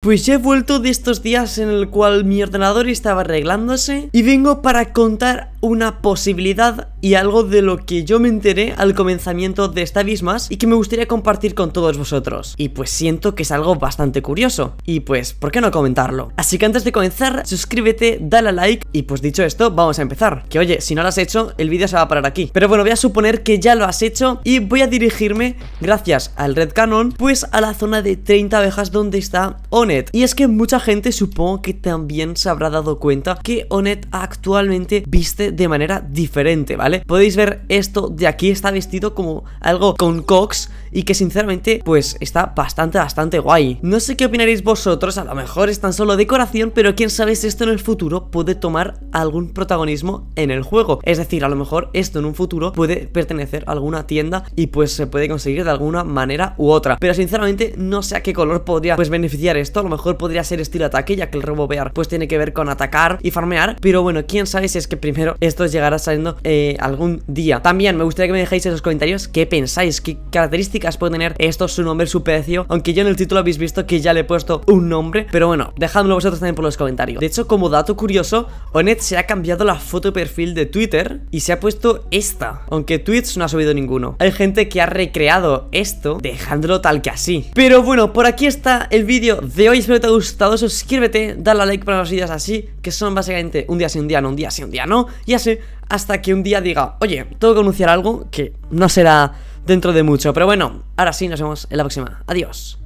Pues he vuelto de estos días en el cual mi ordenador estaba arreglándose y vengo para contar una posibilidad y algo de lo que yo me enteré al comenzamiento de esta Vismas y que me gustaría compartir con todos vosotros. Y pues siento que es algo bastante curioso. Y pues, ¿por qué no comentarlo? Así que antes de comenzar, suscríbete, dale a like y pues dicho esto, vamos a empezar. Que oye, si no lo has hecho, el vídeo se va a parar aquí. Pero bueno, voy a suponer que ya lo has hecho y voy a dirigirme, gracias al Red Canon, pues a la zona de 30 abejas donde está Onet. Y es que mucha gente supongo que también se habrá dado cuenta que Onet actualmente viste de manera diferente, ¿vale? Podéis ver esto de aquí, está vestido como algo con Cox y que sinceramente pues está bastante, bastante guay. No sé qué opinaréis vosotros, a lo mejor es tan solo decoración, pero quién sabe si esto en el futuro puede tomar algún protagonismo en el juego. Es decir, a lo mejor esto en un futuro puede pertenecer a alguna tienda y pues se puede conseguir de alguna manera u otra. Pero sinceramente no sé a qué color podría pues beneficiar esto, a lo mejor podría ser estilo ataque ya que el rebobear pues tiene que ver con atacar y farmear, pero bueno, quién sabe si es que primero esto llegará saliendo eh, algún día. También me gustaría que me dejáis en los comentarios qué pensáis, qué características puede tener esto, su nombre, su precio, aunque yo en el título habéis visto que ya le he puesto un nombre, pero bueno, dejadmelo vosotros también por los comentarios. De hecho, como dato curioso, Onet se ha cambiado la foto de perfil de Twitter y se ha puesto esta, aunque tweets no ha subido ninguno. Hay gente que ha recreado esto dejándolo tal que así. Pero bueno, por aquí está el vídeo de hoy, espero que te haya gustado, suscríbete, dale a like para los vídeos así, que son básicamente un día sí, un día no, un día sí, un día no, y así hasta que un día diga, oye, tengo que anunciar algo que no será dentro de mucho. Pero bueno, ahora sí, nos vemos en la próxima. Adiós.